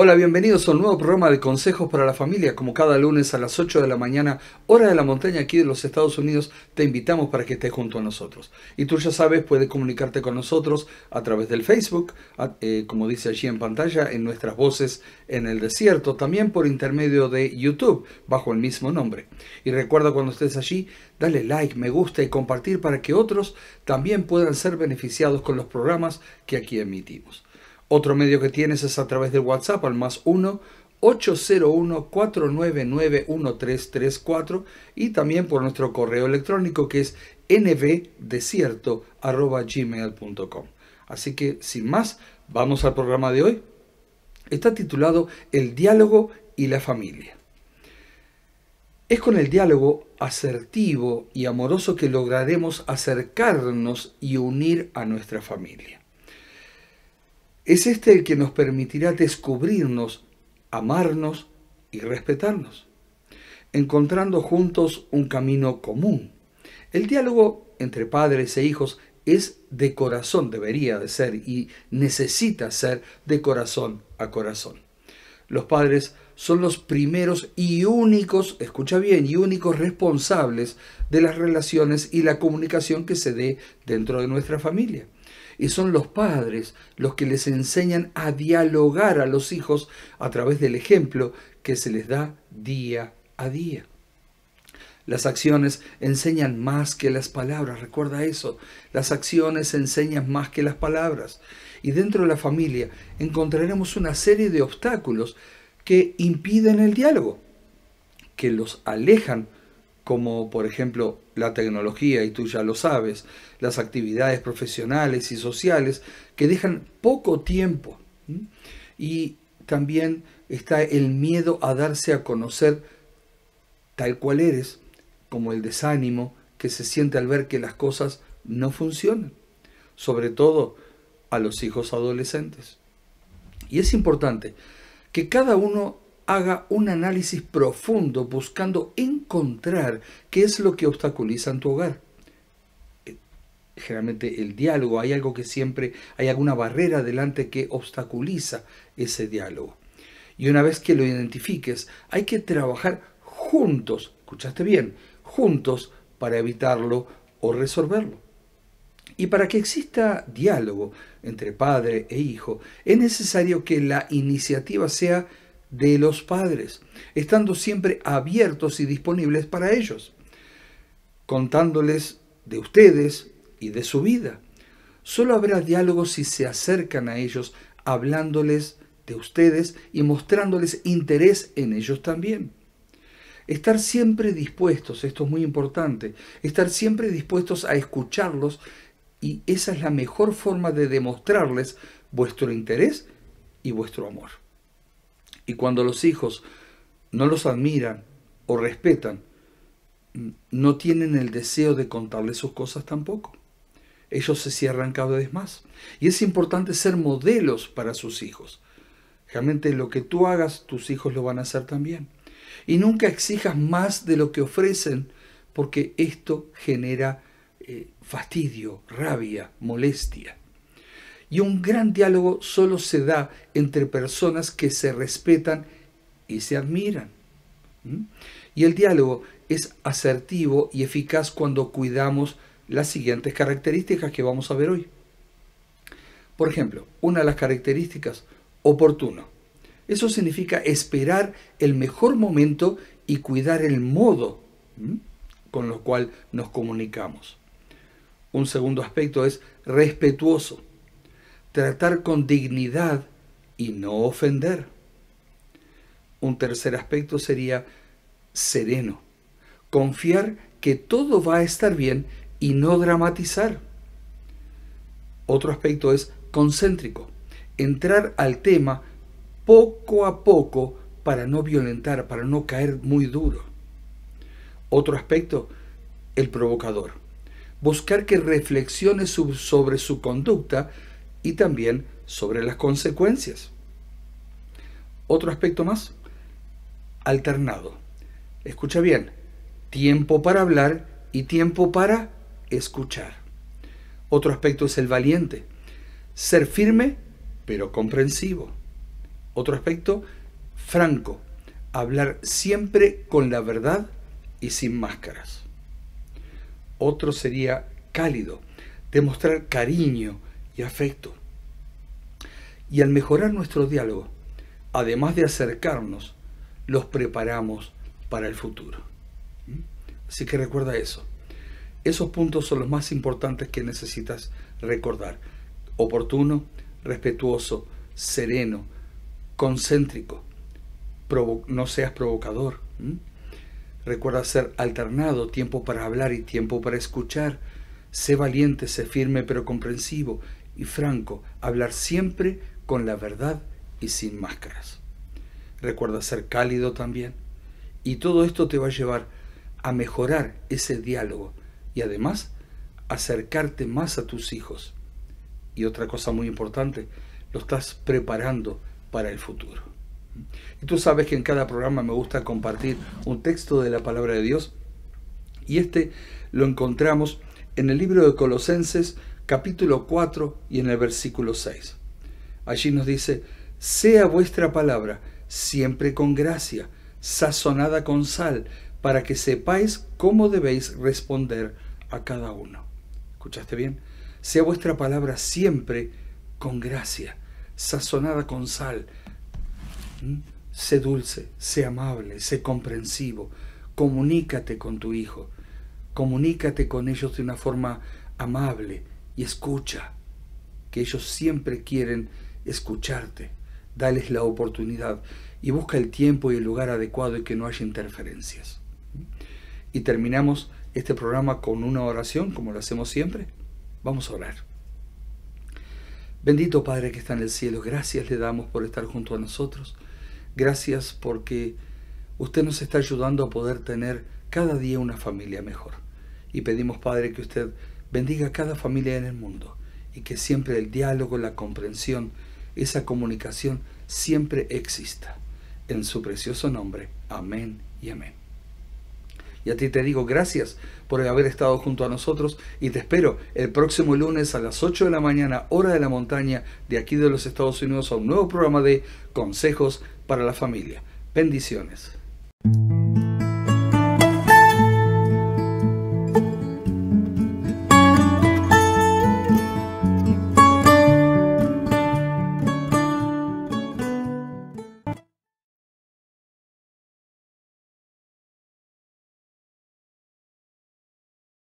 Hola, bienvenidos a un nuevo programa de consejos para la familia. Como cada lunes a las 8 de la mañana, hora de la montaña aquí de los Estados Unidos, te invitamos para que estés junto a nosotros. Y tú ya sabes, puedes comunicarte con nosotros a través del Facebook, eh, como dice allí en pantalla, en nuestras voces en el desierto, también por intermedio de YouTube, bajo el mismo nombre. Y recuerda cuando estés allí, dale like, me gusta y compartir para que otros también puedan ser beneficiados con los programas que aquí emitimos. Otro medio que tienes es a través del WhatsApp al más 1 801-499-1334 y también por nuestro correo electrónico que es nvdesierto.gmail.com. Así que sin más, vamos al programa de hoy. Está titulado El diálogo y la familia. Es con el diálogo asertivo y amoroso que lograremos acercarnos y unir a nuestra familia. Es este el que nos permitirá descubrirnos, amarnos y respetarnos, encontrando juntos un camino común. El diálogo entre padres e hijos es de corazón, debería de ser y necesita ser de corazón a corazón. Los padres son los primeros y únicos, escucha bien, y únicos responsables de las relaciones y la comunicación que se dé dentro de nuestra familia y son los padres los que les enseñan a dialogar a los hijos a través del ejemplo que se les da día a día. Las acciones enseñan más que las palabras, recuerda eso. Las acciones enseñan más que las palabras. Y dentro de la familia encontraremos una serie de obstáculos que impiden el diálogo, que los alejan como por ejemplo la tecnología, y tú ya lo sabes, las actividades profesionales y sociales, que dejan poco tiempo. Y también está el miedo a darse a conocer tal cual eres, como el desánimo que se siente al ver que las cosas no funcionan, sobre todo a los hijos adolescentes. Y es importante que cada uno haga un análisis profundo buscando encontrar qué es lo que obstaculiza en tu hogar. Eh, generalmente el diálogo, hay algo que siempre, hay alguna barrera delante que obstaculiza ese diálogo. Y una vez que lo identifiques, hay que trabajar juntos, escuchaste bien, juntos para evitarlo o resolverlo. Y para que exista diálogo entre padre e hijo, es necesario que la iniciativa sea de los padres, estando siempre abiertos y disponibles para ellos, contándoles de ustedes y de su vida. Solo habrá diálogo si se acercan a ellos, hablándoles de ustedes y mostrándoles interés en ellos también. Estar siempre dispuestos, esto es muy importante, estar siempre dispuestos a escucharlos y esa es la mejor forma de demostrarles vuestro interés y vuestro amor. Y cuando los hijos no los admiran o respetan, no tienen el deseo de contarles sus cosas tampoco. Ellos se cierran cada vez más. Y es importante ser modelos para sus hijos. Realmente lo que tú hagas, tus hijos lo van a hacer también. Y nunca exijas más de lo que ofrecen, porque esto genera eh, fastidio, rabia, molestia. Y un gran diálogo solo se da entre personas que se respetan y se admiran. Y el diálogo es asertivo y eficaz cuando cuidamos las siguientes características que vamos a ver hoy. Por ejemplo, una de las características, oportuno. Eso significa esperar el mejor momento y cuidar el modo con lo cual nos comunicamos. Un segundo aspecto es respetuoso tratar con dignidad y no ofender. Un tercer aspecto sería sereno, confiar que todo va a estar bien y no dramatizar. Otro aspecto es concéntrico, entrar al tema poco a poco para no violentar, para no caer muy duro. Otro aspecto, el provocador. Buscar que reflexione sobre su conducta y también sobre las consecuencias. Otro aspecto más, alternado. Escucha bien, tiempo para hablar y tiempo para escuchar. Otro aspecto es el valiente, ser firme pero comprensivo. Otro aspecto, franco, hablar siempre con la verdad y sin máscaras. Otro sería cálido, demostrar cariño y afecto y al mejorar nuestro diálogo, además de acercarnos, los preparamos para el futuro. ¿Mm? Así que recuerda eso. Esos puntos son los más importantes que necesitas recordar. Oportuno, respetuoso, sereno, concéntrico. no seas provocador. Recuerda ser alternado, tiempo para hablar y tiempo para escuchar. Sé valiente, sé firme pero comprensivo y franco. Hablar siempre con la verdad y sin máscaras. Recuerda ser cálido también. Y todo esto te va a llevar a mejorar ese diálogo y además acercarte más a tus hijos. Y otra cosa muy importante, lo estás preparando para el futuro. Y tú sabes que en cada programa me gusta compartir un texto de la palabra de Dios y este lo encontramos en el libro de Colosenses capítulo 4 y en el versículo 6. Allí nos dice, sea vuestra palabra siempre con gracia, sazonada con sal, para que sepáis cómo debéis responder a cada uno. ¿Escuchaste bien? Sea vuestra palabra siempre con gracia, sazonada con sal. ¿Mm? Sé dulce, sé amable, sé comprensivo. Comunícate con tu hijo. Comunícate con ellos de una forma amable y escucha, que ellos siempre quieren escucharte. Dales la oportunidad y busca el tiempo y el lugar adecuado y que no haya interferencias. Y terminamos este programa con una oración, como lo hacemos siempre. Vamos a orar. Bendito Padre que está en el cielo, gracias le damos por estar junto a nosotros. Gracias porque usted nos está ayudando a poder tener cada día una familia mejor. Y pedimos, Padre, que usted bendiga a cada familia en el mundo y que siempre el diálogo, la comprensión, esa comunicación siempre exista. En su precioso nombre. Amén y amén. Y a ti te digo gracias por haber estado junto a nosotros y te espero el próximo lunes a las 8 de la mañana, hora de la montaña, de aquí de los Estados Unidos a un nuevo programa de Consejos para la Familia. Bendiciones.